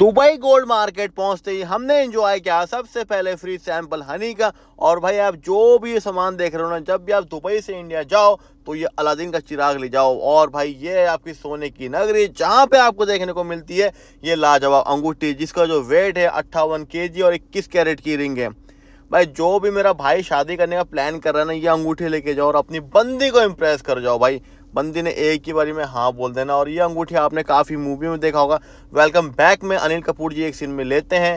Dubai gold market पहुंचते ही हमने enjoy किया सबसे पहले फ्री सैंपल हनी का और भाई आप जो भी सामान देख रहे हो ना जब भी आप दुबई से इंडिया जाओ तो ये अलादीन का चिराग ले जाओ और भाई ये आपकी सोने की नगरी जहाँ पे आपको देखने को मिलती है ये लाजवाब अंगूठी जिसका जो वेट है अट्ठावन के और इक्कीस कैरेट की रिंग है भाई जो भी मेरा भाई शादी करने का प्लान कर रहा है ना ये अंगूठी लेके जाओ और अपनी बंदी को इम्प्रेस कर जाओ भाई बंदी ने एक ही बारी में हाँ बोल देना और ये अंगूठी आपने काफ़ी मूवी में देखा होगा वेलकम बैक में अनिल कपूर जी एक सीन में लेते हैं